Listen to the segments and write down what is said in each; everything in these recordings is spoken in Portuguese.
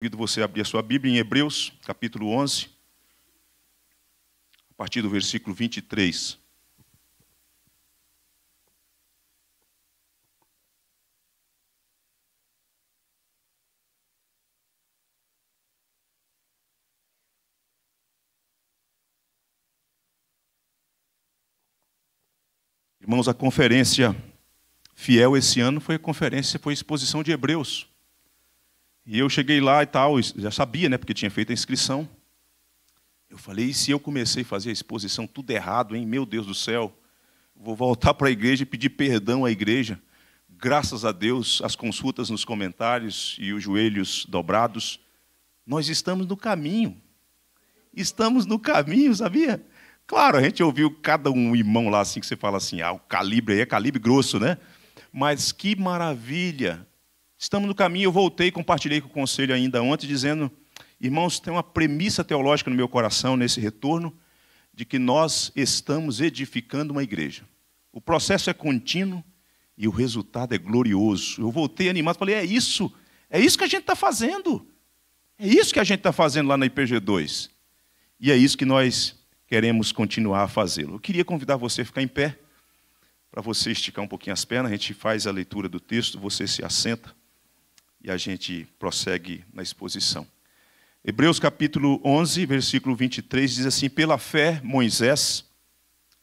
Convido você a abrir a sua Bíblia em Hebreus, capítulo 11, a partir do versículo 23. Irmãos, a conferência fiel esse ano foi a conferência, foi a exposição de Hebreus. E eu cheguei lá e tal, já sabia, né, porque tinha feito a inscrição. Eu falei, e se eu comecei a fazer a exposição tudo errado, hein? Meu Deus do céu. Vou voltar para a igreja e pedir perdão à igreja. Graças a Deus, as consultas nos comentários e os joelhos dobrados. Nós estamos no caminho. Estamos no caminho, sabia? Claro, a gente ouviu cada um irmão lá assim que você fala assim, ah, o calibre aí é calibre grosso, né? Mas que maravilha Estamos no caminho, eu voltei e compartilhei com o conselho ainda ontem, dizendo, irmãos, tem uma premissa teológica no meu coração nesse retorno, de que nós estamos edificando uma igreja. O processo é contínuo e o resultado é glorioso. Eu voltei animado, falei, é isso, é isso que a gente está fazendo. É isso que a gente está fazendo lá na IPG2. E é isso que nós queremos continuar a fazê-lo. Eu queria convidar você a ficar em pé, para você esticar um pouquinho as pernas, a gente faz a leitura do texto, você se assenta. E a gente prossegue na exposição. Hebreus capítulo 11, versículo 23 diz assim: Pela fé, Moisés,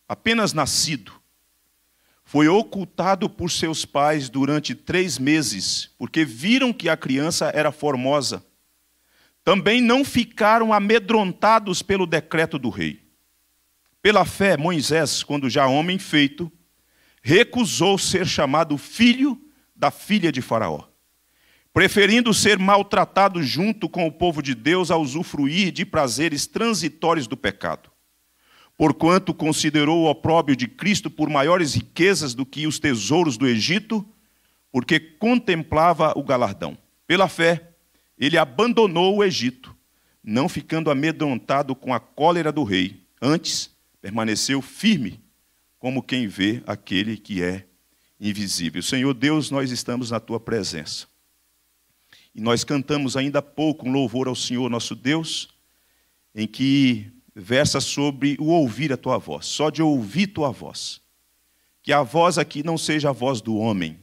apenas nascido, foi ocultado por seus pais durante três meses, porque viram que a criança era formosa. Também não ficaram amedrontados pelo decreto do rei. Pela fé, Moisés, quando já homem feito, recusou ser chamado filho da filha de Faraó, preferindo ser maltratado junto com o povo de Deus a usufruir de prazeres transitórios do pecado. Porquanto considerou o opróbio de Cristo por maiores riquezas do que os tesouros do Egito, porque contemplava o galardão. Pela fé, ele abandonou o Egito, não ficando amedrontado com a cólera do rei, antes permaneceu firme, como quem vê aquele que é invisível. Senhor Deus, nós estamos na tua presença. E nós cantamos ainda há pouco um louvor ao Senhor nosso Deus, em que versa sobre o ouvir a tua voz, só de ouvir tua voz. Que a voz aqui não seja a voz do homem,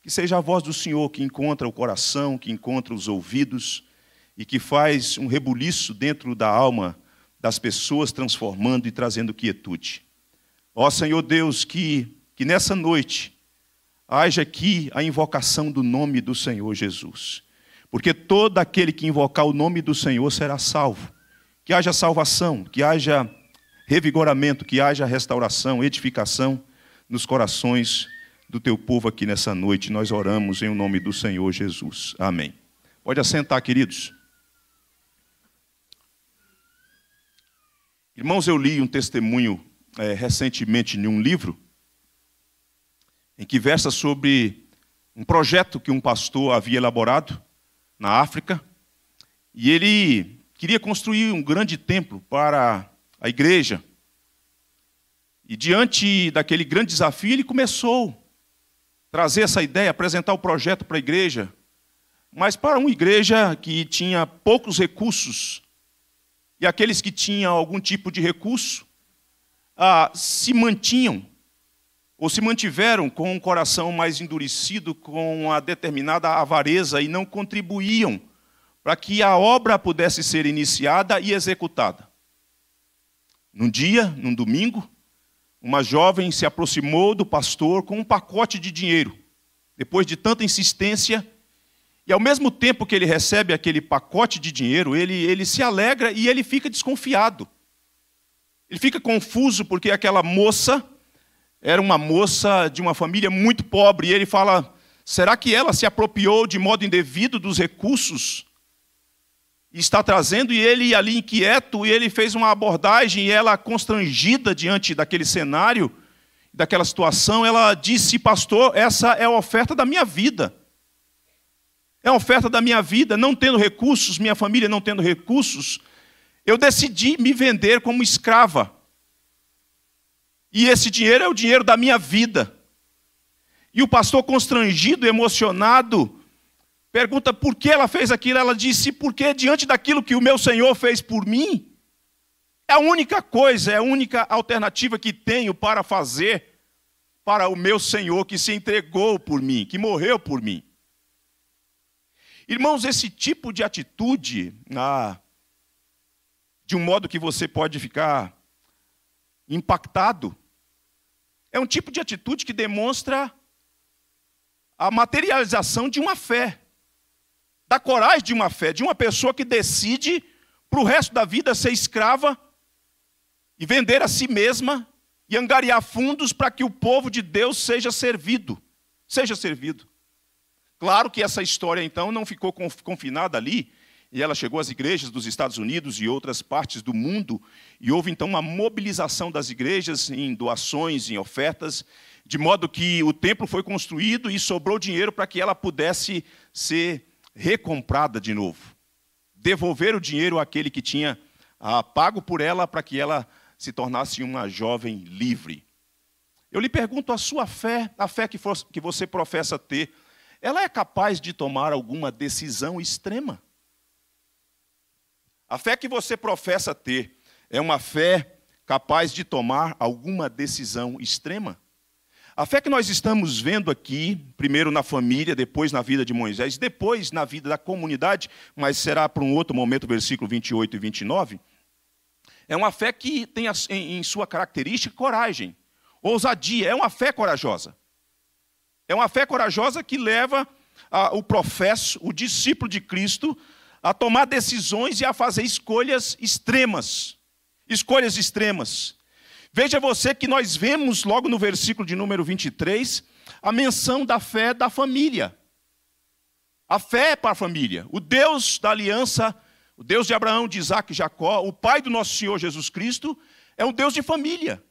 que seja a voz do Senhor que encontra o coração, que encontra os ouvidos e que faz um rebuliço dentro da alma das pessoas, transformando e trazendo quietude. Ó Senhor Deus, que, que nessa noite haja aqui a invocação do nome do Senhor Jesus. Porque todo aquele que invocar o nome do Senhor será salvo. Que haja salvação, que haja revigoramento, que haja restauração, edificação nos corações do teu povo aqui nessa noite. Nós oramos em nome do Senhor Jesus. Amém. Pode assentar, queridos. Irmãos, eu li um testemunho é, recentemente em um livro em que versa sobre um projeto que um pastor havia elaborado na África, e ele queria construir um grande templo para a igreja. E diante daquele grande desafio, ele começou a trazer essa ideia, apresentar o projeto para a igreja. Mas para uma igreja que tinha poucos recursos, e aqueles que tinham algum tipo de recurso, ah, se mantinham ou se mantiveram com um coração mais endurecido, com a determinada avareza e não contribuíam para que a obra pudesse ser iniciada e executada. Num dia, num domingo, uma jovem se aproximou do pastor com um pacote de dinheiro. Depois de tanta insistência, e ao mesmo tempo que ele recebe aquele pacote de dinheiro, ele, ele se alegra e ele fica desconfiado. Ele fica confuso porque aquela moça era uma moça de uma família muito pobre, e ele fala: será que ela se apropriou de modo indevido dos recursos? está trazendo, e ele ali inquieto, e ele fez uma abordagem, e ela constrangida diante daquele cenário, daquela situação, ela disse: Pastor, essa é a oferta da minha vida. É a oferta da minha vida, não tendo recursos, minha família não tendo recursos, eu decidi me vender como escrava. E esse dinheiro é o dinheiro da minha vida. E o pastor, constrangido, emocionado, pergunta por que ela fez aquilo. Ela disse: porque diante daquilo que o meu Senhor fez por mim, é a única coisa, é a única alternativa que tenho para fazer para o meu Senhor que se entregou por mim, que morreu por mim. Irmãos, esse tipo de atitude, ah, de um modo que você pode ficar impactado, é um tipo de atitude que demonstra a materialização de uma fé, da coragem de uma fé, de uma pessoa que decide para o resto da vida ser escrava e vender a si mesma e angariar fundos para que o povo de Deus seja servido, seja servido. Claro que essa história então não ficou confinada ali, e ela chegou às igrejas dos Estados Unidos e outras partes do mundo, e houve então uma mobilização das igrejas em doações, em ofertas, de modo que o templo foi construído e sobrou dinheiro para que ela pudesse ser recomprada de novo. Devolver o dinheiro àquele que tinha ah, pago por ela para que ela se tornasse uma jovem livre. Eu lhe pergunto: a sua fé, a fé que, for, que você professa ter, ela é capaz de tomar alguma decisão extrema? A fé que você professa ter é uma fé capaz de tomar alguma decisão extrema? A fé que nós estamos vendo aqui, primeiro na família, depois na vida de Moisés, depois na vida da comunidade, mas será para um outro momento, versículo 28 e 29, é uma fé que tem em sua característica coragem, ousadia, é uma fé corajosa. É uma fé corajosa que leva a, o professo, o discípulo de Cristo, a tomar decisões e a fazer escolhas extremas. Escolhas extremas. Veja você que nós vemos logo no versículo de número 23 a menção da fé da família. A fé é para a família. O Deus da aliança, o Deus de Abraão, de Isaac e Jacó, o Pai do nosso Senhor Jesus Cristo, é um Deus de família.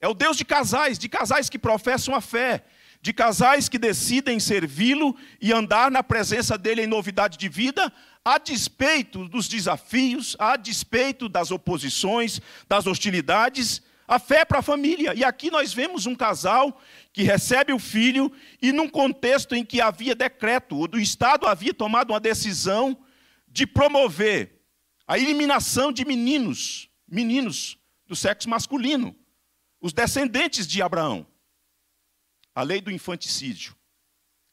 É o Deus de casais, de casais que professam a fé, de casais que decidem servi-lo e andar na presença dele em novidade de vida, a despeito dos desafios, a despeito das oposições, das hostilidades, a fé é para a família. E aqui nós vemos um casal que recebe o filho e num contexto em que havia decreto, o Estado havia tomado uma decisão de promover a eliminação de meninos, meninos do sexo masculino, os descendentes de Abraão. A lei do infanticídio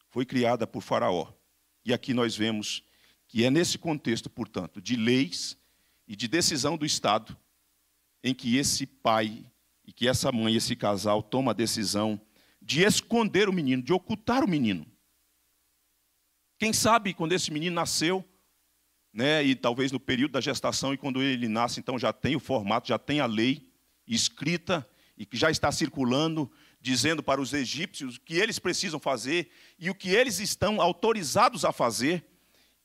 foi criada por Faraó. E aqui nós vemos que é nesse contexto, portanto, de leis e de decisão do Estado, em que esse pai e que essa mãe, esse casal, toma a decisão de esconder o menino, de ocultar o menino. Quem sabe quando esse menino nasceu, né, e talvez no período da gestação e quando ele nasce, então já tem o formato, já tem a lei escrita e que já está circulando, dizendo para os egípcios o que eles precisam fazer e o que eles estão autorizados a fazer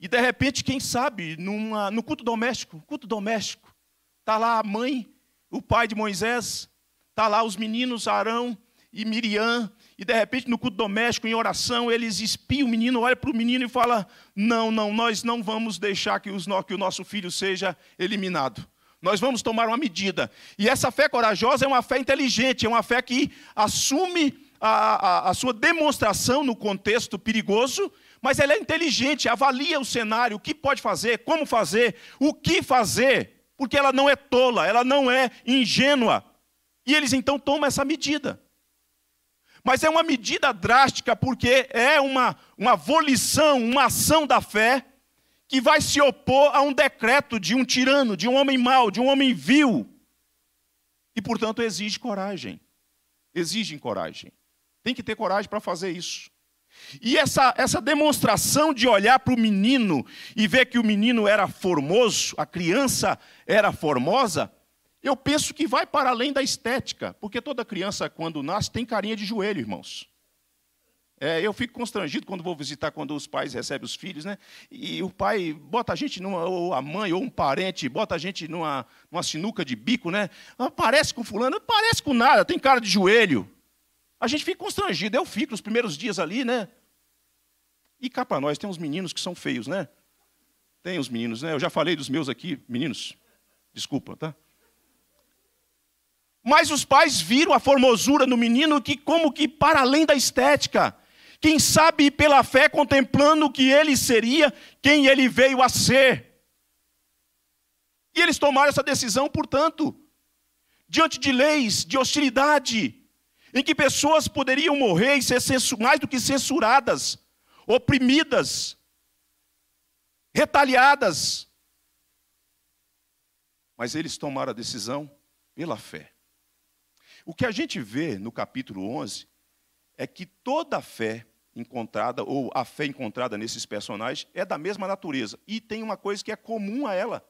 e de repente, quem sabe, numa, no culto doméstico, culto doméstico, está lá a mãe, o pai de Moisés, está lá os meninos Arão e Miriam, e de repente no culto doméstico, em oração, eles espiam o menino, olha para o menino e fala: Não, não, nós não vamos deixar que, os, que o nosso filho seja eliminado. Nós vamos tomar uma medida. E essa fé corajosa é uma fé inteligente, é uma fé que assume a, a, a, sua demonstração no contexto perigoso mas ela é inteligente, avalia o cenário, o que pode fazer, como fazer, o que fazer, porque ela não é tola, ela não é ingênua. E eles então tomam essa medida. Mas é uma medida drástica, porque é uma, uma volição, uma ação da fé, que vai se opor a um decreto de um tirano, de um homem mau, de um homem vil. E, portanto, exige coragem. Exige coragem. Tem que ter coragem para fazer isso. E essa, essa demonstração de olhar para o menino e ver que o menino era formoso, a criança era formosa, eu penso que vai para além da estética, porque toda criança, quando nasce, tem carinha de joelho, irmãos. É, eu fico constrangido quando vou visitar, quando os pais recebem os filhos, né? E o pai bota a gente numa, ou a mãe, ou um parente, bota a gente numa, numa sinuca de bico, né? Ah, parece com fulano, não parece com nada, tem cara de joelho. A gente fica constrangido, eu fico nos primeiros dias ali, né? E cá para nós, tem uns meninos que são feios, né? Tem os meninos, né? Eu já falei dos meus aqui, meninos, desculpa, tá? Mas os pais viram a formosura no menino que, como que para além da estética, quem sabe pela fé contemplando que ele seria quem ele veio a ser. E eles tomaram essa decisão, portanto, diante de leis de hostilidade, em que pessoas poderiam morrer e ser mais do que censuradas, oprimidas, retaliadas. Mas eles tomaram a decisão pela fé. O que a gente vê no capítulo 11 é que toda a fé encontrada, ou a fé encontrada nesses personagens, é da mesma natureza. E tem uma coisa que é comum a ela,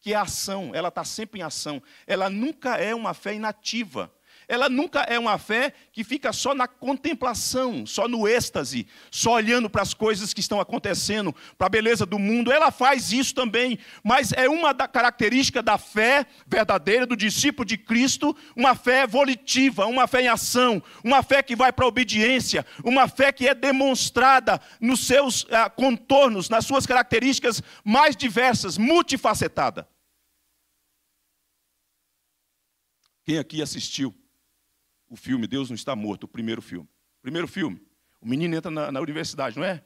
que é a ação. Ela está sempre em ação. Ela nunca é uma fé inativa ela nunca é uma fé que fica só na contemplação, só no êxtase, só olhando para as coisas que estão acontecendo, para a beleza do mundo. Ela faz isso também, mas é uma da característica da fé verdadeira do discípulo de Cristo, uma fé volitiva, uma fé em ação, uma fé que vai para a obediência, uma fé que é demonstrada nos seus ah, contornos, nas suas características mais diversas, multifacetada. Quem aqui assistiu o filme Deus não está morto, o primeiro filme. Primeiro filme, o menino entra na, na universidade, não é?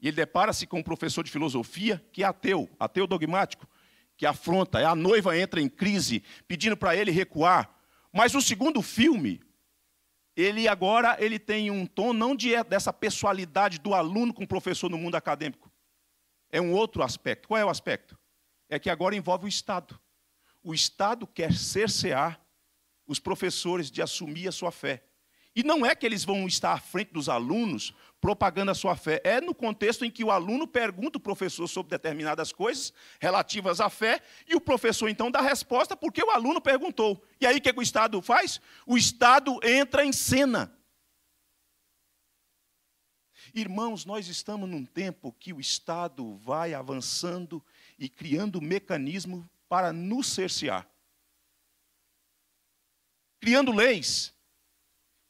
E ele depara-se com um professor de filosofia que é ateu, ateu dogmático, que afronta. A noiva entra em crise, pedindo para ele recuar. Mas o segundo filme, ele agora ele tem um tom não de, dessa pessoalidade do aluno com o professor no mundo acadêmico. É um outro aspecto. Qual é o aspecto? É que agora envolve o Estado. O Estado quer cercear os professores de assumir a sua fé. E não é que eles vão estar à frente dos alunos propagando a sua fé. É no contexto em que o aluno pergunta o professor sobre determinadas coisas relativas à fé, e o professor então dá resposta porque o aluno perguntou. E aí o que é o Estado faz? O Estado entra em cena. Irmãos, nós estamos num tempo que o Estado vai avançando e criando mecanismo para nos cercear criando leis.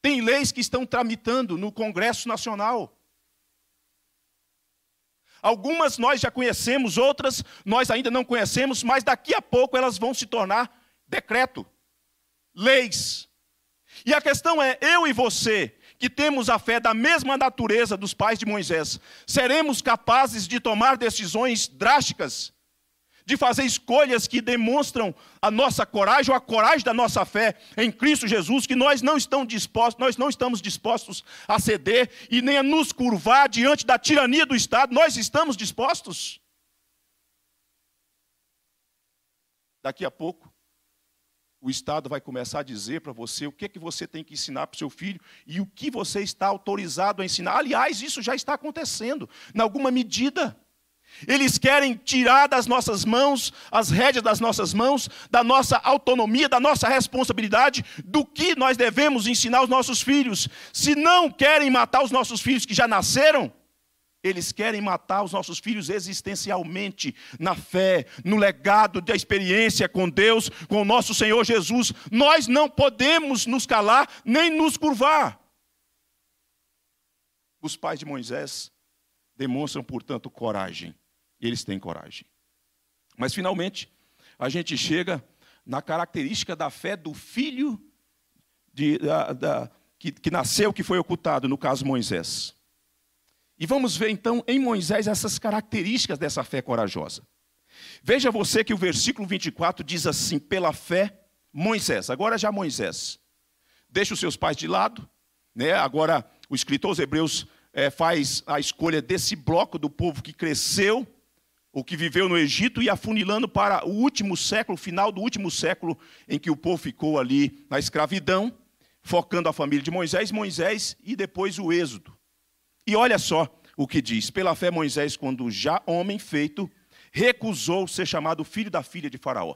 Tem leis que estão tramitando no Congresso Nacional. Algumas nós já conhecemos, outras nós ainda não conhecemos, mas daqui a pouco elas vão se tornar decreto, leis. E a questão é: eu e você, que temos a fé da mesma natureza dos pais de Moisés, seremos capazes de tomar decisões drásticas de fazer escolhas que demonstram a nossa coragem ou a coragem da nossa fé em Cristo Jesus, que nós não estamos dispostos, nós não estamos dispostos a ceder e nem a nos curvar diante da tirania do Estado. Nós estamos dispostos? Daqui a pouco, o Estado vai começar a dizer para você o que, é que você tem que ensinar para o seu filho e o que você está autorizado a ensinar. Aliás, isso já está acontecendo, em alguma medida. Eles querem tirar das nossas mãos, as rédeas das nossas mãos, da nossa autonomia, da nossa responsabilidade, do que nós devemos ensinar aos nossos filhos. Se não querem matar os nossos filhos que já nasceram, eles querem matar os nossos filhos existencialmente, na fé, no legado da experiência com Deus, com o nosso Senhor Jesus. Nós não podemos nos calar nem nos curvar. Os pais de Moisés demonstram, portanto, coragem. Eles têm coragem. Mas, finalmente, a gente chega na característica da fé do filho de, da, da, que, que nasceu, que foi ocultado, no caso Moisés. E vamos ver então em Moisés essas características dessa fé corajosa. Veja você que o versículo 24 diz assim: pela fé, Moisés, agora já Moisés, deixa os seus pais de lado, né? agora o escritor os Hebreus é, faz a escolha desse bloco do povo que cresceu, o que viveu no Egito, e afunilando para o último século, final do último século, em que o povo ficou ali na escravidão, focando a família de Moisés, Moisés e depois o Êxodo. E olha só o que diz: pela fé, Moisés, quando já homem feito, recusou ser chamado filho da filha de Faraó.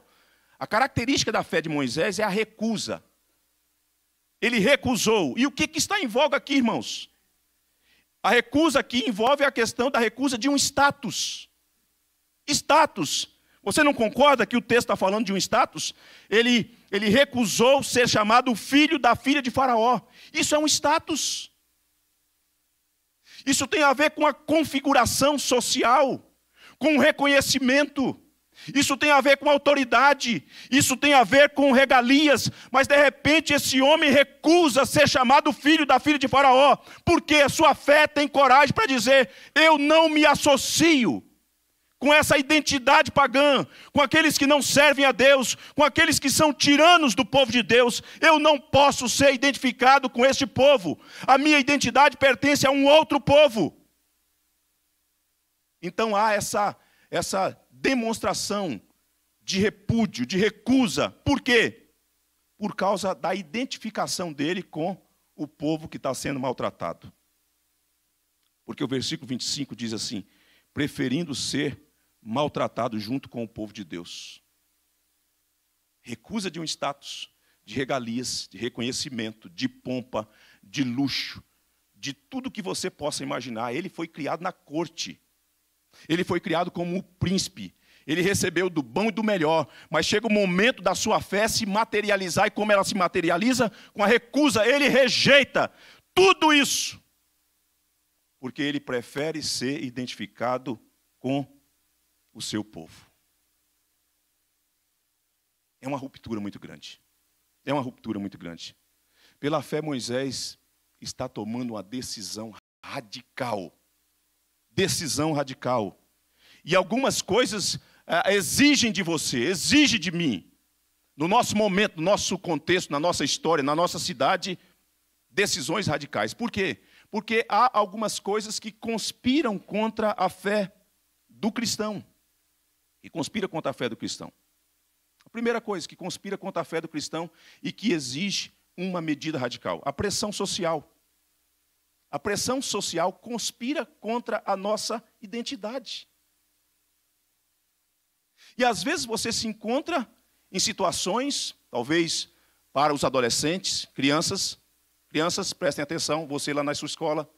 A característica da fé de Moisés é a recusa. Ele recusou. E o que está em voga aqui, irmãos? A recusa aqui envolve a questão da recusa de um status. Status. Você não concorda que o texto está falando de um status? Ele, ele recusou ser chamado filho da filha de Faraó. Isso é um status. Isso tem a ver com a configuração social, com o reconhecimento isso tem a ver com autoridade, isso tem a ver com regalias, mas de repente esse homem recusa ser chamado filho da filha de Faraó, porque a sua fé tem coragem para dizer: eu não me associo com essa identidade pagã, com aqueles que não servem a Deus, com aqueles que são tiranos do povo de Deus. Eu não posso ser identificado com este povo, a minha identidade pertence a um outro povo. Então há essa, essa demonstração de repúdio, de recusa. Por quê? Por causa da identificação dele com o povo que está sendo maltratado. Porque o versículo 25 diz assim: preferindo ser maltratado junto com o povo de Deus. Recusa de um status, de regalias, de reconhecimento, de pompa, de luxo, de tudo que você possa imaginar. Ele foi criado na corte ele foi criado como o príncipe. Ele recebeu do bom e do melhor, mas chega o momento da sua fé se materializar, e como ela se materializa? Com a recusa, ele rejeita tudo isso, porque ele prefere ser identificado com o seu povo. É uma ruptura muito grande. É uma ruptura muito grande. Pela fé, Moisés está tomando uma decisão radical decisão radical. E algumas coisas ah, exigem de você, exigem de mim, no nosso momento, no nosso contexto, na nossa história, na nossa cidade, decisões radicais. Por quê? Porque há algumas coisas que conspiram contra a fé do cristão. E conspira contra a fé do cristão. A primeira coisa que conspira contra a fé do cristão e que exige uma medida radical, a pressão social. A pressão social conspira contra a nossa identidade. E às vezes você se encontra em situações, talvez para os adolescentes, crianças, crianças, prestem atenção, você lá na sua escola,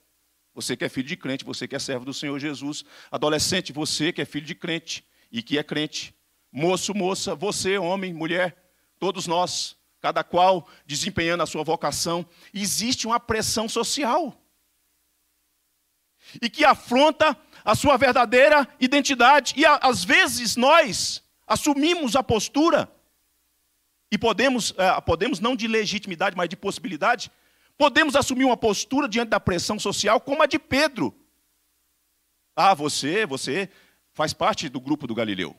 você que é filho de crente, você que é servo do Senhor Jesus, adolescente, você que é filho de crente e que é crente, moço, moça, você, homem, mulher, todos nós, cada qual desempenhando a sua vocação, existe uma pressão social e que afronta a sua verdadeira identidade. E às vezes nós assumimos a postura e podemos, é, podemos não de legitimidade, mas de possibilidade, podemos assumir uma postura diante da pressão social como a de Pedro. Ah, você, você faz parte do grupo do Galileu.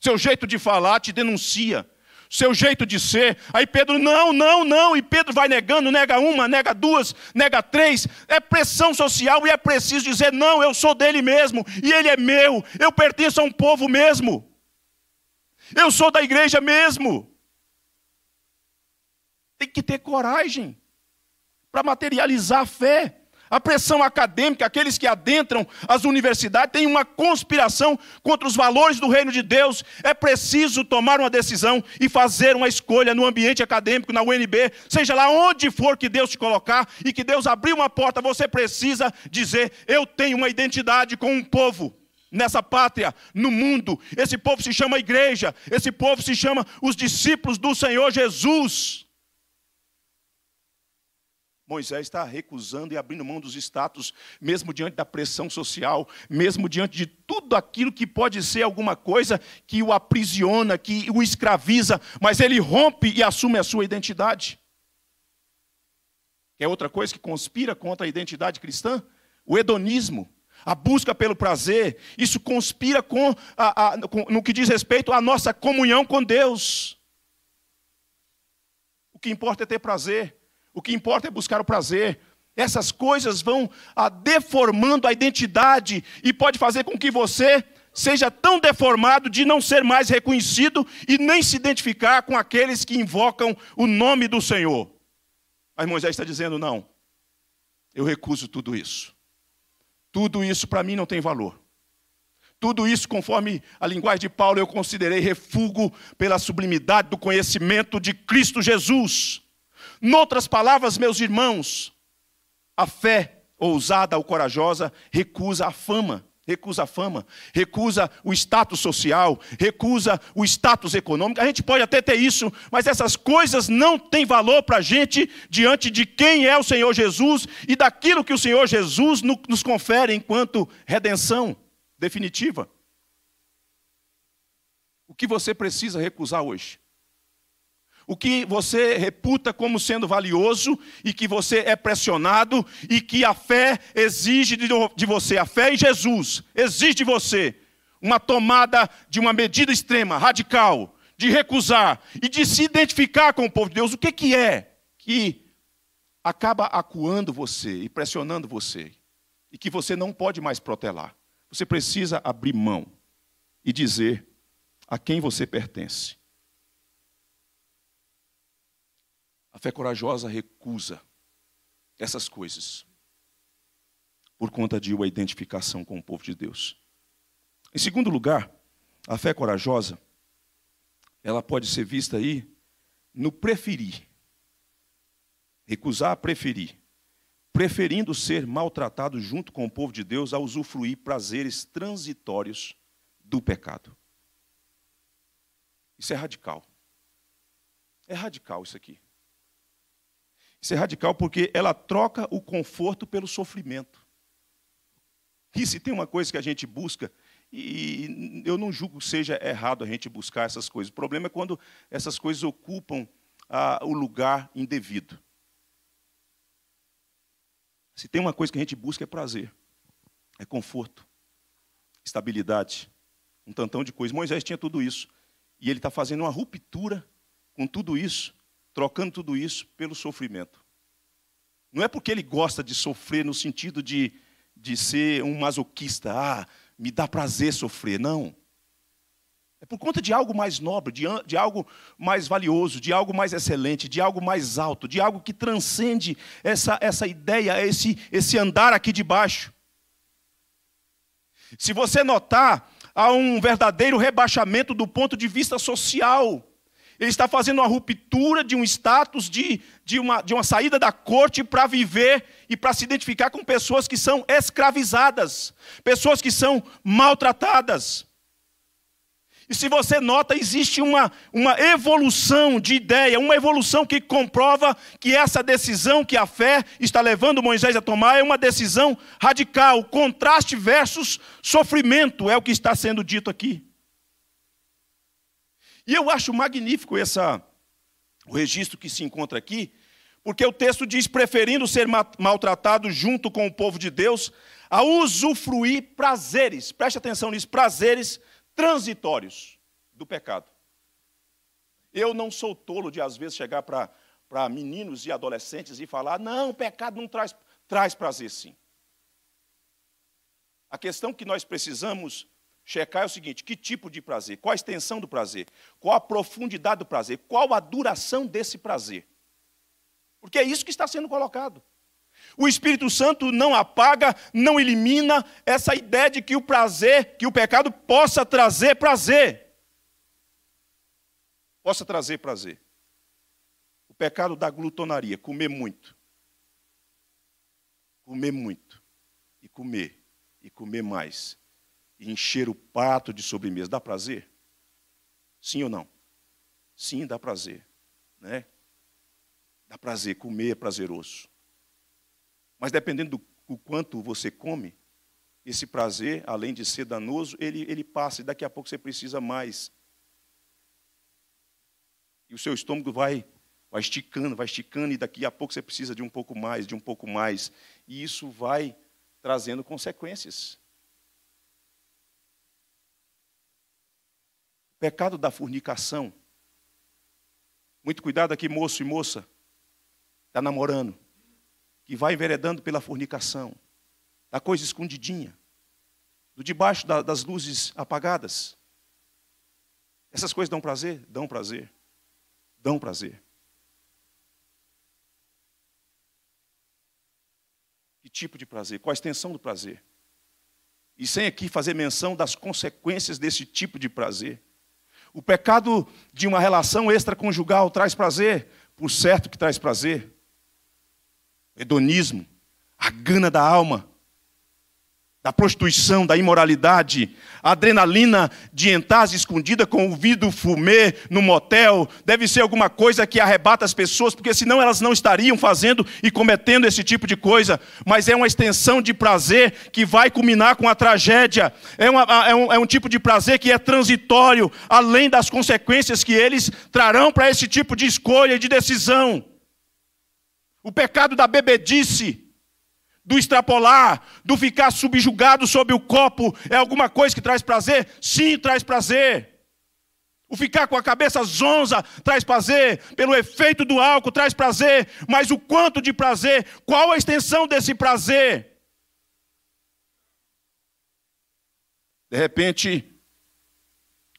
Seu jeito de falar te denuncia seu jeito de ser. Aí Pedro, não, não, não. E Pedro vai negando, nega uma, nega duas, nega três. É pressão social e é preciso dizer: não, eu sou dele mesmo e ele é meu. Eu pertenço a um povo mesmo. Eu sou da igreja mesmo. Tem que ter coragem para materializar a fé. A pressão acadêmica, aqueles que adentram as universidades, tem uma conspiração contra os valores do reino de Deus. É preciso tomar uma decisão e fazer uma escolha no ambiente acadêmico, na UNB, seja lá onde for que Deus te colocar e que Deus abrir uma porta, você precisa dizer: Eu tenho uma identidade com um povo nessa pátria, no mundo. Esse povo se chama igreja, esse povo se chama os discípulos do Senhor Jesus. Moisés está recusando e abrindo mão dos status, mesmo diante da pressão social, mesmo diante de tudo aquilo que pode ser alguma coisa que o aprisiona, que o escraviza, mas ele rompe e assume a sua identidade. É outra coisa que conspira contra a identidade cristã? O hedonismo, a busca pelo prazer, isso conspira com, a, a, com no que diz respeito à nossa comunhão com Deus. O que importa é ter prazer, o que importa é buscar o prazer. Essas coisas vão a ah, deformando a identidade e pode fazer com que você seja tão deformado de não ser mais reconhecido e nem se identificar com aqueles que invocam o nome do Senhor. Mas Moisés está dizendo: não, eu recuso tudo isso. Tudo isso para mim não tem valor. Tudo isso, conforme a linguagem de Paulo, eu considerei refúgio pela sublimidade do conhecimento de Cristo Jesus. Noutras palavras, meus irmãos, a fé ousada ou corajosa recusa a fama, recusa a fama, recusa o status social, recusa o status econômico. A gente pode até ter isso, mas essas coisas não têm valor para a gente diante de quem é o Senhor Jesus e daquilo que o Senhor Jesus nos confere enquanto redenção definitiva. O que você precisa recusar hoje? o que você reputa como sendo valioso e que você é pressionado e que a fé exige de você, a fé em Jesus exige de você uma tomada de uma medida extrema, radical, de recusar e de se identificar com o povo de Deus. O que, que é que acaba acuando você e pressionando você e que você não pode mais protelar? Você precisa abrir mão e dizer a quem você pertence fé corajosa recusa essas coisas por conta de uma identificação com o povo de Deus. Em segundo lugar, a fé corajosa, ela pode ser vista aí no preferir. Recusar a preferir. Preferindo ser maltratado junto com o povo de Deus a usufruir prazeres transitórios do pecado. Isso é radical. É radical isso aqui. Isso é radical porque ela troca o conforto pelo sofrimento. E se tem uma coisa que a gente busca, e eu não julgo que seja errado a gente buscar essas coisas. O problema é quando essas coisas ocupam ah, o lugar indevido. Se tem uma coisa que a gente busca é prazer, é conforto, estabilidade, um tantão de coisas. Moisés tinha tudo isso. E ele está fazendo uma ruptura com tudo isso trocando tudo isso pelo sofrimento. Não é porque ele gosta de sofrer no sentido de, de ser um masoquista, ah, me dá prazer sofrer. Não. É por conta de algo mais nobre, de, de algo mais valioso, de algo mais excelente, de algo mais alto, de algo que transcende essa, essa ideia, esse, esse andar aqui de baixo. Se você notar, há um verdadeiro rebaixamento do ponto de vista social ele está fazendo uma ruptura de um status, de, de, uma, de uma saída da corte para viver e para se identificar com pessoas que são escravizadas, pessoas que são maltratadas. E se você nota, existe uma, uma evolução de ideia, uma evolução que comprova que essa decisão que a fé está levando Moisés a tomar é uma decisão radical. Contraste versus sofrimento é o que está sendo dito aqui. E eu acho magnífico essa, o registro que se encontra aqui, porque o texto diz: preferindo ser maltratado junto com o povo de Deus, a usufruir prazeres, preste atenção nisso, prazeres transitórios do pecado. Eu não sou tolo de, às vezes, chegar para meninos e adolescentes e falar: não, o pecado não traz, traz prazer, sim. A questão que nós precisamos Checar é o seguinte: que tipo de prazer? Qual a extensão do prazer? Qual a profundidade do prazer? Qual a duração desse prazer? Porque é isso que está sendo colocado. O Espírito Santo não apaga, não elimina essa ideia de que o prazer, que o pecado possa trazer prazer. Possa trazer prazer. O pecado da glutonaria, comer muito. Comer muito. E comer. E comer mais encher o prato de sobremesa, dá prazer? Sim ou não? Sim, dá prazer. Né? Dá prazer, comer é prazeroso. Mas dependendo do quanto você come, esse prazer, além de ser danoso, ele, ele passa e daqui a pouco você precisa mais. E o seu estômago vai, vai esticando, vai esticando, e daqui a pouco você precisa de um pouco mais, de um pouco mais. E isso vai trazendo consequências. pecado da fornicação. Muito cuidado aqui, moço e moça, está namorando, que vai enveredando pela fornicação, da coisa escondidinha, do debaixo da, das luzes apagadas. Essas coisas dão prazer? Dão prazer. Dão prazer. Que tipo de prazer? Qual a extensão do prazer? E sem aqui fazer menção das consequências desse tipo de prazer o pecado de uma relação extraconjugal traz prazer? Por certo que traz prazer. Hedonismo, a gana da alma, da prostituição, da imoralidade, a adrenalina de entrar escondida com o vidro fumê no motel, deve ser alguma coisa que arrebata as pessoas, porque senão elas não estariam fazendo e cometendo esse tipo de coisa, mas é uma extensão de prazer que vai culminar com a tragédia, é, uma, é, um, é um tipo de prazer que é transitório, além das consequências que eles trarão para esse tipo de escolha e de decisão. O pecado da bebedice, do extrapolar, do ficar subjugado sob o copo, é alguma coisa que traz prazer? Sim, traz prazer. O ficar com a cabeça zonza traz prazer, pelo efeito do álcool traz prazer, mas o quanto de prazer, qual a extensão desse prazer? De repente,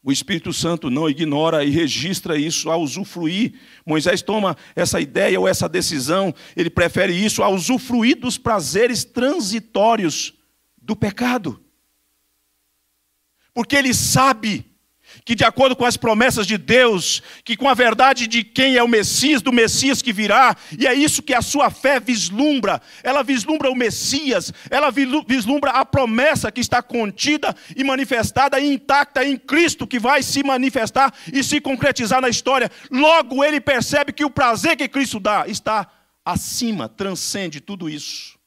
o Espírito Santo não ignora e registra isso a usufruir. Moisés toma essa ideia ou essa decisão, ele prefere isso a usufruir dos prazeres transitórios do pecado. Porque ele sabe que de acordo com as promessas de Deus, que com a verdade de quem é o Messias, do Messias que virá, e é isso que a sua fé vislumbra. Ela vislumbra o Messias, ela vislumbra a promessa que está contida e manifestada e intacta em Cristo que vai se manifestar e se concretizar na história. Logo ele percebe que o prazer que Cristo dá está acima, transcende tudo isso.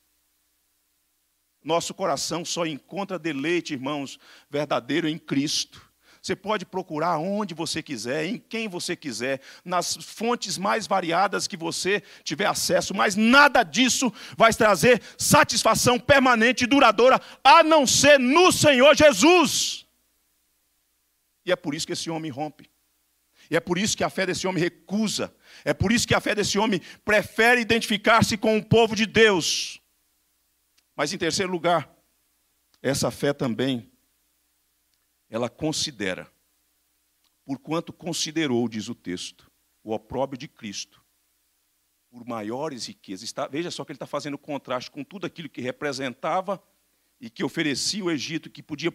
Nosso coração só encontra deleite, irmãos, verdadeiro em Cristo você pode procurar onde você quiser, em quem você quiser, nas fontes mais variadas que você tiver acesso, mas nada disso vai trazer satisfação permanente e duradoura, a não ser no Senhor Jesus. E é por isso que esse homem rompe. E é por isso que a fé desse homem recusa. É por isso que a fé desse homem prefere identificar-se com o povo de Deus. Mas em terceiro lugar, essa fé também ela considera, porquanto considerou, diz o texto, o opróbrio de Cristo, por maiores riquezas. Está, veja só que ele está fazendo contraste com tudo aquilo que representava e que oferecia o Egito, que podia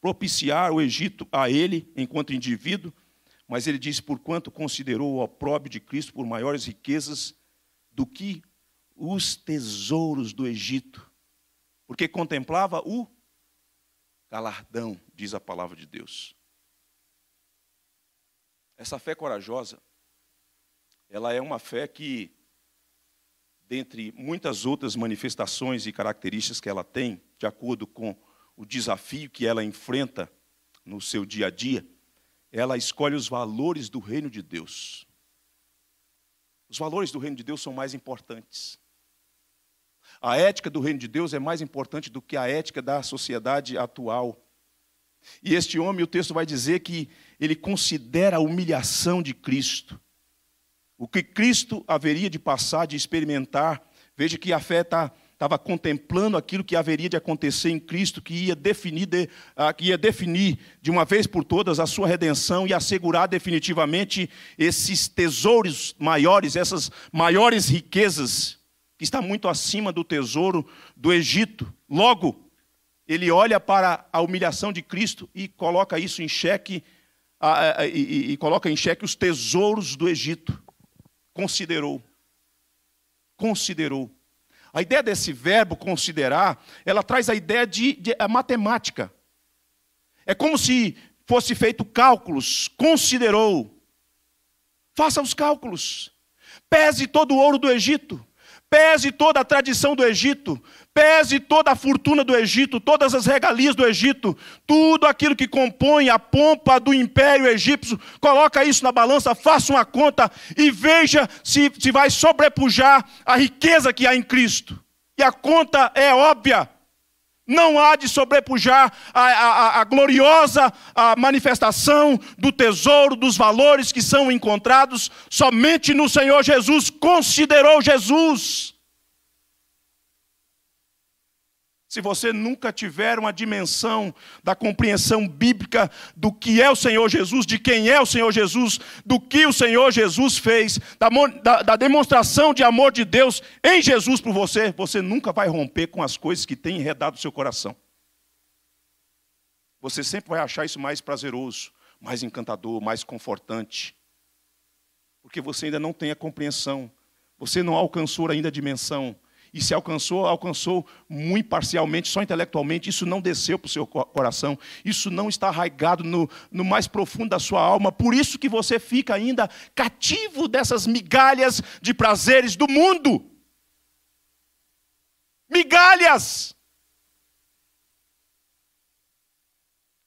propiciar o Egito a ele enquanto indivíduo, mas ele diz: porquanto considerou o opróbrio de Cristo por maiores riquezas do que os tesouros do Egito, porque contemplava o galardão, diz a palavra de Deus. Essa fé corajosa, ela é uma fé que, dentre muitas outras manifestações e características que ela tem, de acordo com o desafio que ela enfrenta no seu dia a dia, ela escolhe os valores do reino de Deus. Os valores do reino de Deus são mais importantes. A ética do reino de Deus é mais importante do que a ética da sociedade atual. E este homem, o texto vai dizer que ele considera a humilhação de Cristo. O que Cristo haveria de passar, de experimentar. Veja que a fé está estava contemplando aquilo que haveria de acontecer em Cristo, que ia definir, de, ah, que ia definir de uma vez por todas a sua redenção e assegurar definitivamente esses tesouros maiores, essas maiores riquezas que está muito acima do tesouro do Egito. Logo, ele olha para a humilhação de Cristo e coloca isso em xeque a, a, e, e coloca em xeque os tesouros do Egito. Considerou. Considerou. A ideia desse verbo considerar, ela traz a ideia de, de matemática. É como se fosse feito cálculos, considerou. Faça os cálculos. Pese todo o ouro do Egito pese toda a tradição do Egito, pese toda a fortuna do Egito, todas as regalias do Egito, tudo aquilo que compõe a pompa do império egípcio, coloca isso na balança, faça uma conta e veja se, se vai sobrepujar a riqueza que há em Cristo. E a conta é óbvia, não há de sobrepujar a, a, a gloriosa a manifestação do tesouro, dos valores que são encontrados somente no Senhor Jesus. Considerou Jesus. Se você nunca tiver uma dimensão da compreensão bíblica do que é o Senhor Jesus, de quem é o Senhor Jesus, do que o Senhor Jesus fez, da, da, da demonstração de amor de Deus em Jesus por você, você nunca vai romper com as coisas que têm enredado o seu coração. Você sempre vai achar isso mais prazeroso, mais encantador, mais confortante, porque você ainda não tem a compreensão, você não alcançou ainda a dimensão e se alcançou, alcançou muito parcialmente, só intelectualmente. Isso não desceu para o seu coração. Isso não está arraigado no, no mais profundo da sua alma. Por isso que você fica ainda cativo dessas migalhas de prazeres do mundo. Migalhas!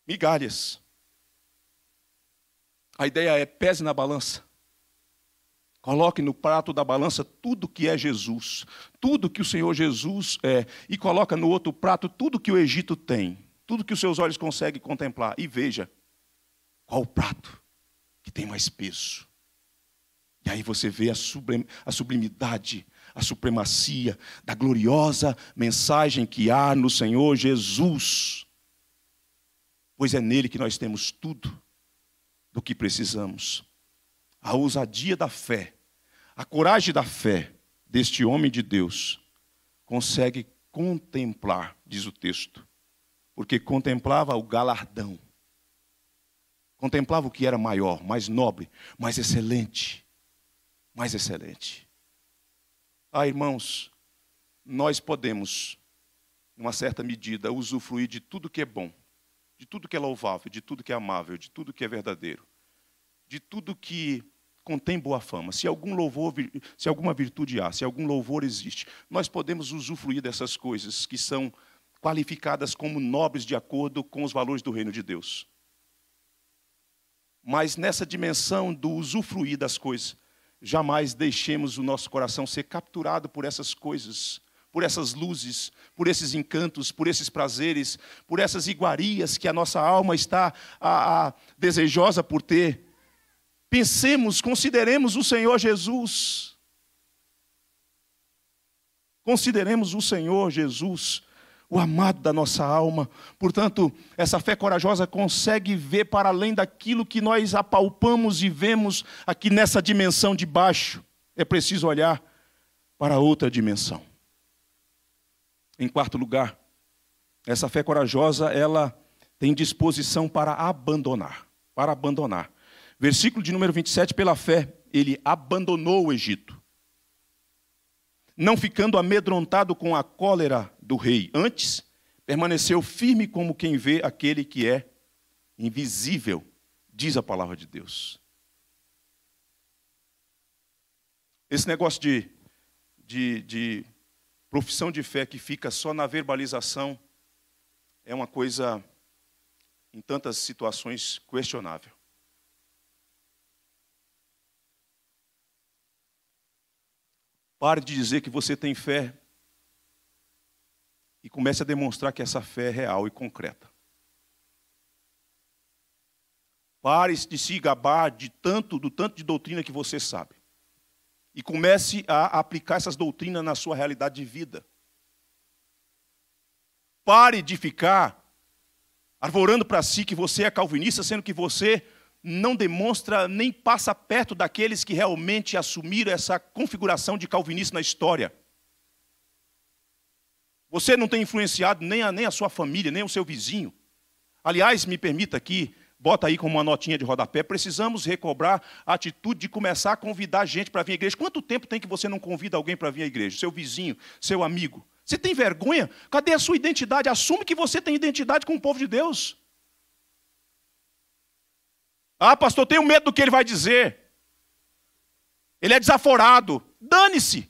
Migalhas. A ideia é pese na balança Coloque no prato da balança tudo que é Jesus, tudo que o Senhor Jesus é, e coloca no outro prato tudo que o Egito tem, tudo que os seus olhos conseguem contemplar. E veja qual o prato que tem mais peso. E aí você vê a, sublim, a sublimidade, a supremacia da gloriosa mensagem que há no Senhor Jesus. Pois é nele que nós temos tudo do que precisamos a ousadia da fé, a coragem da fé deste homem de Deus consegue contemplar, diz o texto, porque contemplava o galardão, contemplava o que era maior, mais nobre, mais excelente, mais excelente. Ah, irmãos, nós podemos, numa certa medida, usufruir de tudo que é bom, de tudo que é louvável, de tudo que é amável, de tudo que é verdadeiro, de tudo que contém boa fama. Se algum louvor, se alguma virtude há, se algum louvor existe, nós podemos usufruir dessas coisas que são qualificadas como nobres de acordo com os valores do reino de Deus. Mas nessa dimensão do usufruir das coisas, jamais deixemos o nosso coração ser capturado por essas coisas, por essas luzes, por esses encantos, por esses prazeres, por essas iguarias que a nossa alma está a, a, desejosa por ter Pensemos, consideremos o Senhor Jesus. Consideremos o Senhor Jesus, o amado da nossa alma. Portanto, essa fé corajosa consegue ver para além daquilo que nós apalpamos e vemos aqui nessa dimensão de baixo. É preciso olhar para outra dimensão. Em quarto lugar, essa fé corajosa, ela tem disposição para abandonar, para abandonar. Versículo de número 27, pela fé, ele abandonou o Egito, não ficando amedrontado com a cólera do rei. Antes, permaneceu firme como quem vê aquele que é invisível, diz a palavra de Deus. Esse negócio de, de, de profissão de fé que fica só na verbalização é uma coisa, em tantas situações, questionável. Pare de dizer que você tem fé e comece a demonstrar que essa fé é real e concreta. Pare de se gabar de tanto, do tanto de doutrina que você sabe. E comece a aplicar essas doutrinas na sua realidade de vida. Pare de ficar arvorando para si que você é calvinista, sendo que você não demonstra nem passa perto daqueles que realmente assumiram essa configuração de calvinista na história. Você não tem influenciado nem a, nem a sua família, nem o seu vizinho. Aliás, me permita aqui, bota aí como uma notinha de rodapé, precisamos recobrar a atitude de começar a convidar gente para vir à igreja. Quanto tempo tem que você não convida alguém para vir à igreja? Seu vizinho, seu amigo. Você tem vergonha? Cadê a sua identidade? Assume que você tem identidade com o povo de Deus. Ah, pastor, tenho medo do que ele vai dizer. Ele é desaforado. Dane-se.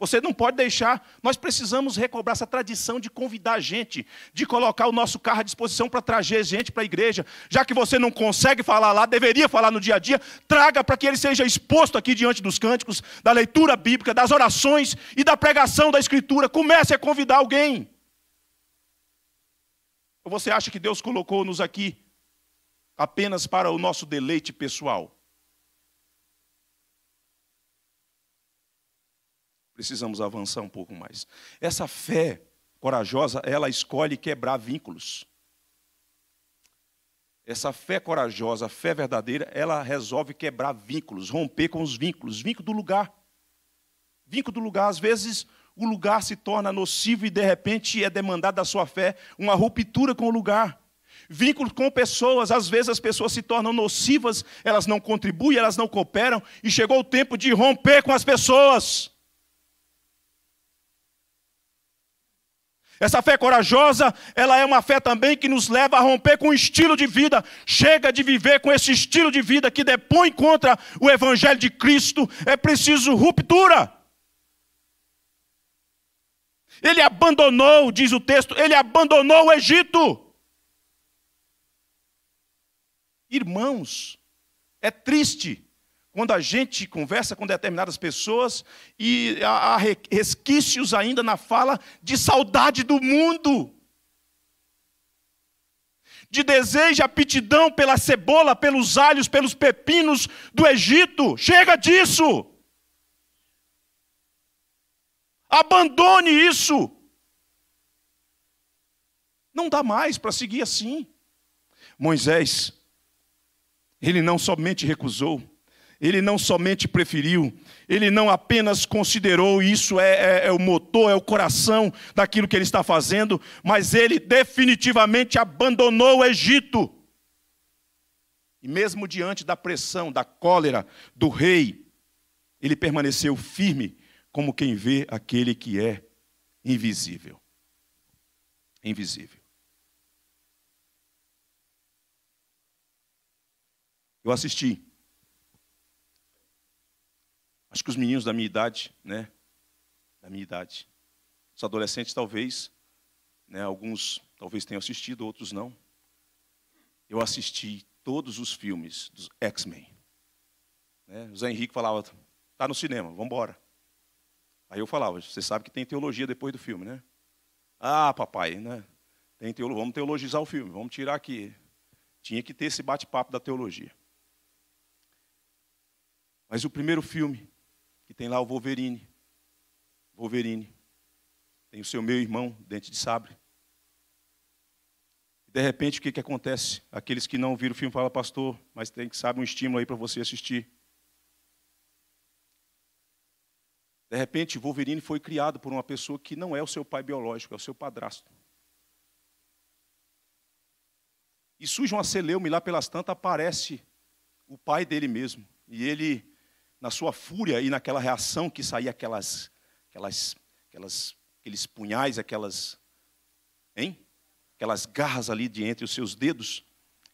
Você não pode deixar. Nós precisamos recobrar essa tradição de convidar gente, de colocar o nosso carro à disposição para trazer gente para a igreja. Já que você não consegue falar lá, deveria falar no dia a dia, traga para que ele seja exposto aqui diante dos cânticos, da leitura bíblica, das orações e da pregação da escritura. Comece a convidar alguém. Ou você acha que Deus colocou-nos aqui apenas para o nosso deleite pessoal. Precisamos avançar um pouco mais. Essa fé corajosa, ela escolhe quebrar vínculos. Essa fé corajosa, fé verdadeira, ela resolve quebrar vínculos, romper com os vínculos, vínculo do lugar. Vínculo do lugar, às vezes o lugar se torna nocivo e de repente é demandada da sua fé uma ruptura com o lugar. Vínculos com pessoas, às vezes as pessoas se tornam nocivas, elas não contribuem, elas não cooperam, e chegou o tempo de romper com as pessoas. Essa fé corajosa, ela é uma fé também que nos leva a romper com o estilo de vida. Chega de viver com esse estilo de vida que depõe contra o evangelho de Cristo. É preciso ruptura. Ele abandonou, diz o texto, ele abandonou o Egito. Irmãos, é triste quando a gente conversa com determinadas pessoas e há resquícios ainda na fala de saudade do mundo, de desejo, aptidão pela cebola, pelos alhos, pelos pepinos do Egito. Chega disso! Abandone isso! Não dá mais para seguir assim. Moisés ele não somente recusou, ele não somente preferiu, ele não apenas considerou isso é, é, é, o motor, é o coração daquilo que ele está fazendo, mas ele definitivamente abandonou o Egito. E mesmo diante da pressão, da cólera do rei, ele permaneceu firme, como quem vê aquele que é invisível. Invisível. Eu assisti. Acho que os meninos da minha idade, né? Da minha idade. Os adolescentes, talvez, né? alguns talvez tenham assistido, outros não. Eu assisti todos os filmes dos X-Men. Né? O Zé Henrique falava, tá no cinema, vamos embora. Aí eu falava, você sabe que tem teologia depois do filme, né? Ah, papai, né? Tem teolo... Vamos teologizar o filme, vamos tirar aqui. Tinha que ter esse bate-papo da teologia. Mas o primeiro filme, que tem lá é o Wolverine. Wolverine. Tem o seu meu irmão, Dente de Sabre. De repente, o que, que acontece? Aqueles que não viram o filme falam, pastor, mas tem que saber um estímulo aí para você assistir. De repente, Wolverine foi criado por uma pessoa que não é o seu pai biológico, é o seu padrasto. E surge uma me lá pelas tantas aparece o pai dele mesmo. E ele na sua fúria e naquela reação que saía aquelas, aquelas, aquelas, aqueles punhais, aquelas, hein? aquelas garras ali de entre os seus dedos,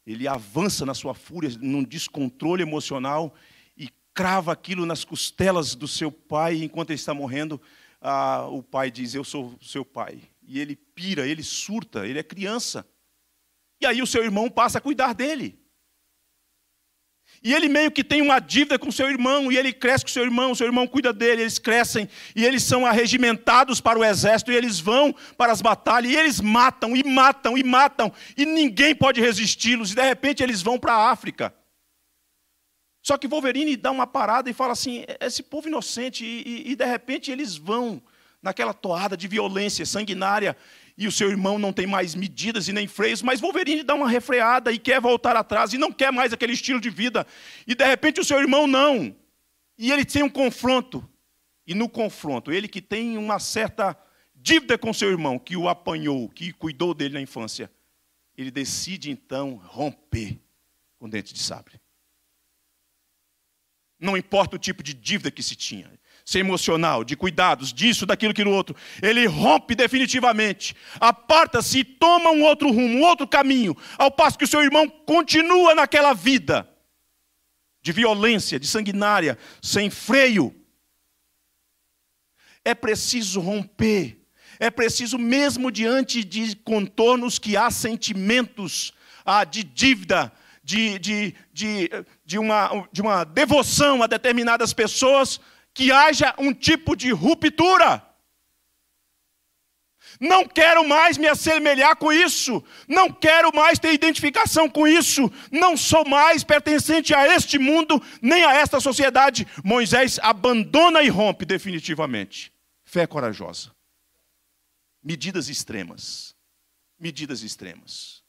ele avança na sua fúria, num descontrole emocional e crava aquilo nas costelas do seu pai, enquanto ele está morrendo, ah, o pai diz: Eu sou seu pai. E ele pira, ele surta, ele é criança. E aí o seu irmão passa a cuidar dele. E ele meio que tem uma dívida com seu irmão, e ele cresce com seu irmão, seu irmão cuida dele, eles crescem, e eles são arregimentados para o exército, e eles vão para as batalhas, e eles matam, e matam, e matam, e ninguém pode resisti-los, e de repente eles vão para a África. Só que Wolverine dá uma parada e fala assim: é, esse povo inocente, e, e, e de repente eles vão naquela toada de violência sanguinária, e o seu irmão não tem mais medidas e nem freios, mas Wolverine dá uma refreada e quer voltar atrás e não quer mais aquele estilo de vida. E de repente o seu irmão não. E ele tem um confronto. E no confronto, ele que tem uma certa dívida com seu irmão, que o apanhou, que cuidou dele na infância, ele decide então romper com dente de sabre. Não importa o tipo de dívida que se tinha ser emocional, de cuidados, disso, daquilo, que no outro. Ele rompe definitivamente, aparta-se e toma um outro rumo, um outro caminho, ao passo que o seu irmão continua naquela vida de violência, de sanguinária, sem freio. É preciso romper, é preciso, mesmo diante de contornos que há sentimentos ah, de dívida, de, de, de, de, uma, de uma devoção a determinadas pessoas, que haja um tipo de ruptura. Não quero mais me assemelhar com isso. Não quero mais ter identificação com isso. Não sou mais pertencente a este mundo, nem a esta sociedade. Moisés abandona e rompe definitivamente. Fé corajosa. Medidas extremas. Medidas extremas.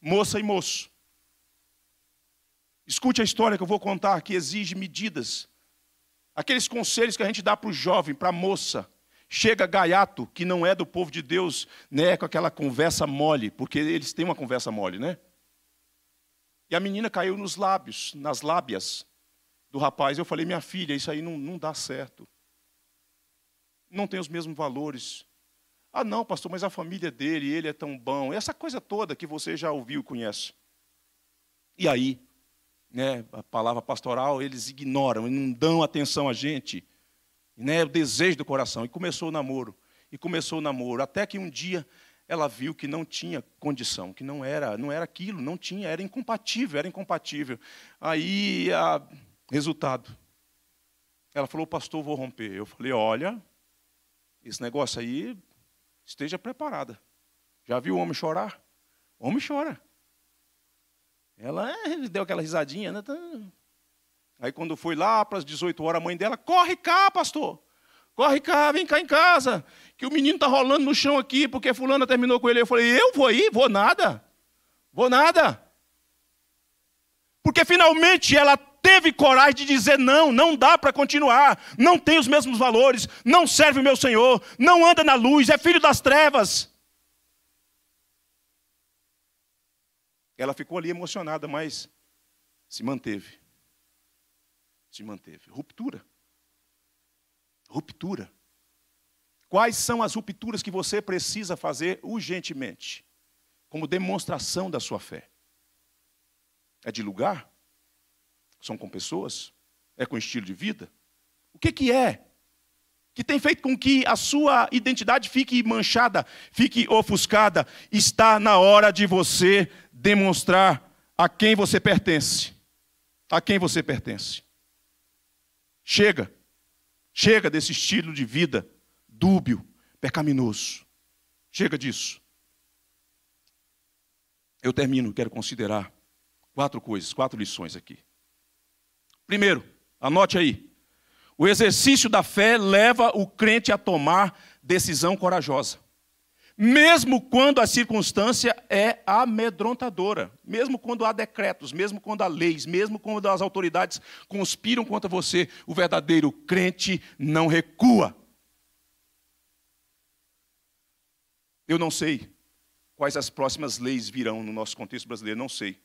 Moça e moço. Escute a história que eu vou contar que exige medidas Aqueles conselhos que a gente dá para o jovem, para a moça. Chega gaiato, que não é do povo de Deus, né, com aquela conversa mole, porque eles têm uma conversa mole, né? E a menina caiu nos lábios, nas lábias do rapaz. Eu falei, minha filha, isso aí não, não dá certo. Não tem os mesmos valores. Ah, não, pastor, mas a família dele, ele é tão bom. Essa coisa toda que você já ouviu e conhece. E aí? né, a palavra pastoral, eles ignoram, não dão atenção a gente. Né, o desejo do coração. E começou o namoro. E começou o namoro. Até que um dia ela viu que não tinha condição, que não era, não era aquilo, não tinha, era incompatível, era incompatível. Aí, a... resultado. Ela falou, pastor, vou romper. Eu falei, olha, esse negócio aí, esteja preparada. Já viu o homem chorar? O homem chora. Ela é", deu aquela risadinha, né? Tá. Aí quando foi lá para as 18 horas, a mãe dela, corre cá, pastor! Corre cá, vem cá em casa, que o menino tá rolando no chão aqui, porque fulana terminou com ele. Eu falei, eu vou ir? Vou nada. Vou nada. Porque finalmente ela teve coragem de dizer não, não dá para continuar, não tem os mesmos valores, não serve o meu Senhor, não anda na luz, é filho das trevas. Ela ficou ali emocionada, mas se manteve. Se manteve. Ruptura. Ruptura. Quais são as rupturas que você precisa fazer urgentemente, como demonstração da sua fé? É de lugar? São com pessoas? É com estilo de vida? O que, que é que tem feito com que a sua identidade fique manchada, fique ofuscada? Está na hora de você demonstrar a quem você pertence. A quem você pertence. Chega. Chega desse estilo de vida dúbio, pecaminoso. Chega disso. Eu termino, quero considerar quatro coisas, quatro lições aqui. Primeiro, anote aí. O exercício da fé leva o crente a tomar decisão corajosa mesmo quando a circunstância é amedrontadora, mesmo quando há decretos, mesmo quando há leis, mesmo quando as autoridades conspiram contra você, o verdadeiro crente não recua. Eu não sei quais as próximas leis virão no nosso contexto brasileiro, não sei.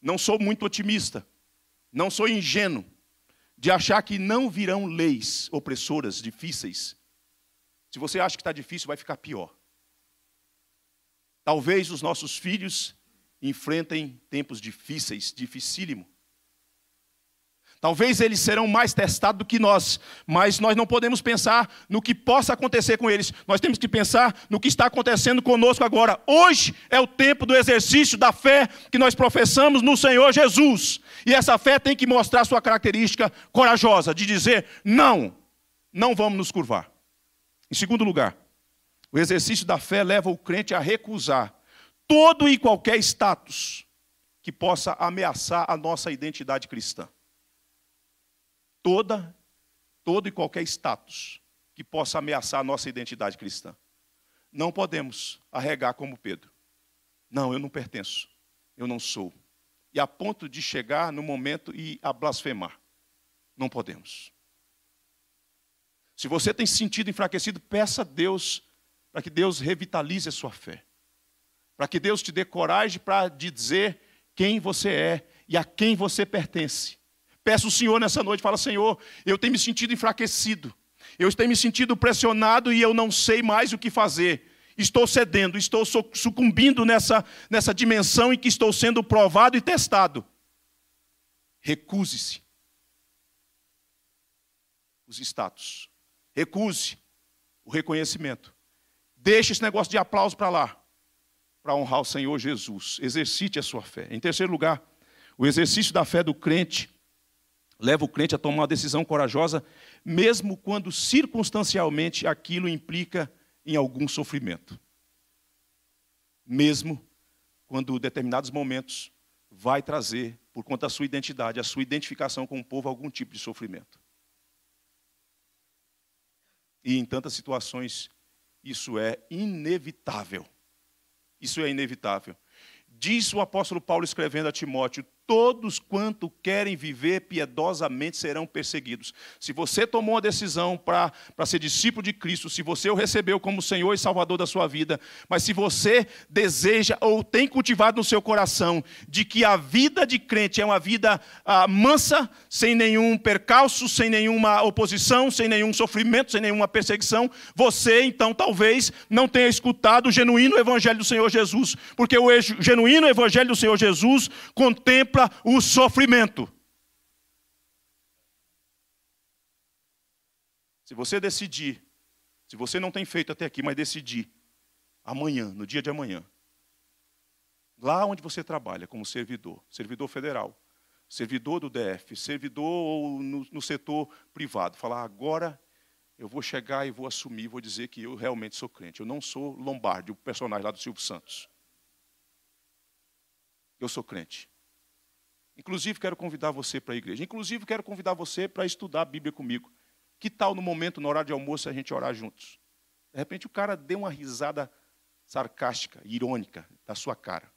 Não sou muito otimista, não sou ingênuo de achar que não virão leis opressoras, difíceis. Se você acha que está difícil, vai ficar pior. Talvez os nossos filhos enfrentem tempos difíceis, dificílimo. Talvez eles serão mais testados do que nós, mas nós não podemos pensar no que possa acontecer com eles. Nós temos que pensar no que está acontecendo conosco agora. Hoje é o tempo do exercício da fé que nós professamos no Senhor Jesus. E essa fé tem que mostrar sua característica corajosa de dizer: não, não vamos nos curvar. Em segundo lugar, o exercício da fé leva o crente a recusar todo e qualquer status que possa ameaçar a nossa identidade cristã. Toda, todo e qualquer status que possa ameaçar a nossa identidade cristã. Não podemos arregar como Pedro. Não, eu não pertenço. Eu não sou. E a ponto de chegar no momento e a blasfemar. Não podemos. Se você tem sentido enfraquecido, peça a Deus para que Deus revitalize a sua fé, para que Deus te dê coragem para dizer quem você é e a quem você pertence. Peço o Senhor nessa noite, fala Senhor, eu tenho me sentido enfraquecido, eu tenho me sentido pressionado e eu não sei mais o que fazer. Estou cedendo, estou sucumbindo nessa, nessa dimensão em que estou sendo provado e testado. Recuse-se os status. Recuse o reconhecimento. Deixe esse negócio de aplauso para lá, para honrar o Senhor Jesus. Exercite a sua fé. Em terceiro lugar, o exercício da fé do crente leva o crente a tomar uma decisão corajosa, mesmo quando circunstancialmente aquilo implica em algum sofrimento. Mesmo quando determinados momentos vai trazer, por conta da sua identidade, a sua identificação com o povo, algum tipo de sofrimento. E em tantas situações isso é inevitável. Isso é inevitável. Diz o apóstolo Paulo escrevendo a Timóteo: todos quanto querem viver piedosamente serão perseguidos. Se você tomou a decisão para ser discípulo de Cristo, se você o recebeu como Senhor e Salvador da sua vida, mas se você deseja ou tem cultivado no seu coração de que a vida de crente é uma vida ah, mansa, sem nenhum percalço, sem nenhuma oposição, sem nenhum sofrimento, sem nenhuma perseguição, você então talvez não tenha escutado o genuíno evangelho do Senhor Jesus, porque o genuíno evangelho do Senhor Jesus contempla contempla o sofrimento. Se você decidir, se você não tem feito até aqui, mas decidir, amanhã, no dia de amanhã, lá onde você trabalha como servidor, servidor federal, servidor do DF, servidor no, no setor privado, falar agora eu vou chegar e vou assumir, vou dizer que eu realmente sou crente. Eu não sou Lombardi, o personagem lá do Silvio Santos. Eu sou crente. Inclusive, quero convidar você para a igreja. Inclusive, quero convidar você para estudar a Bíblia comigo. Que tal no momento, no horário de almoço, a gente orar juntos? De repente, o cara deu uma risada sarcástica, irônica, da sua cara.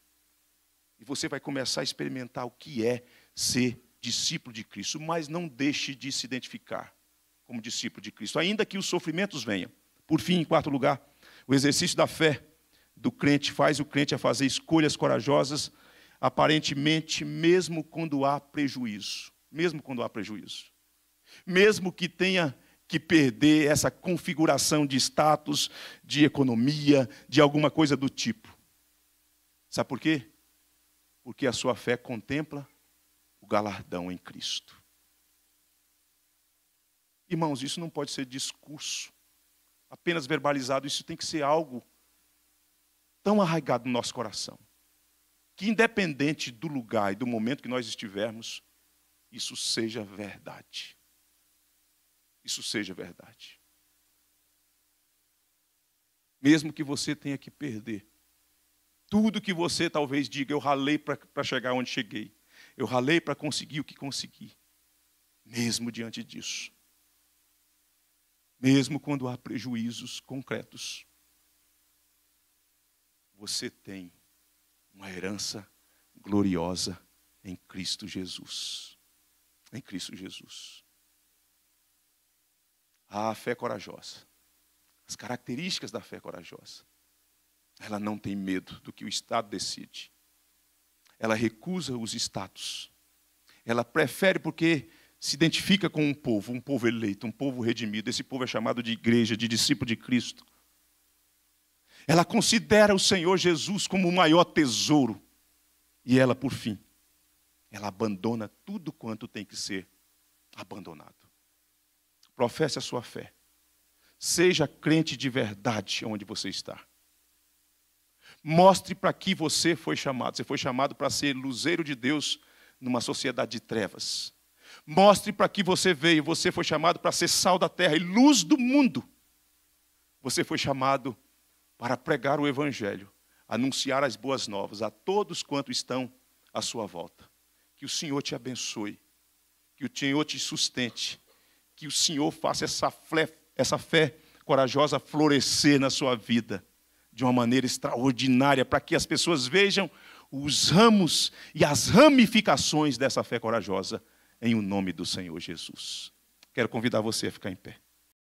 E você vai começar a experimentar o que é ser discípulo de Cristo. Mas não deixe de se identificar como discípulo de Cristo, ainda que os sofrimentos venham. Por fim, em quarto lugar, o exercício da fé do crente faz o crente a fazer escolhas corajosas aparentemente, mesmo quando há prejuízo, mesmo quando há prejuízo, mesmo que tenha que perder essa configuração de status, de economia, de alguma coisa do tipo. Sabe por quê? Porque a sua fé contempla o galardão em Cristo. Irmãos, isso não pode ser discurso, apenas verbalizado, isso tem que ser algo tão arraigado no nosso coração que, independente do lugar e do momento que nós estivermos, isso seja verdade. Isso seja verdade. Mesmo que você tenha que perder tudo que você talvez diga, eu ralei para chegar onde cheguei, eu ralei para conseguir o que consegui, mesmo diante disso, mesmo quando há prejuízos concretos, você tem uma herança gloriosa em Cristo Jesus. Em Cristo Jesus. A fé corajosa, as características da fé corajosa. Ela não tem medo do que o Estado decide. Ela recusa os status. Ela prefere porque se identifica com um povo, um povo eleito, um povo redimido. Esse povo é chamado de igreja, de discípulo de Cristo. Ela considera o Senhor Jesus como o maior tesouro. E ela, por fim, ela abandona tudo quanto tem que ser abandonado. Professe a sua fé. Seja crente de verdade onde você está. Mostre para que você foi chamado. Você foi chamado para ser luzeiro de Deus numa sociedade de trevas. Mostre para que você veio. Você foi chamado para ser sal da terra e luz do mundo. Você foi chamado para pregar o Evangelho, anunciar as boas novas a todos quanto estão à sua volta. Que o Senhor te abençoe, que o Senhor te sustente, que o Senhor faça essa fé, essa fé corajosa florescer na sua vida de uma maneira extraordinária, para que as pessoas vejam os ramos e as ramificações dessa fé corajosa, em o nome do Senhor Jesus. Quero convidar você a ficar em pé.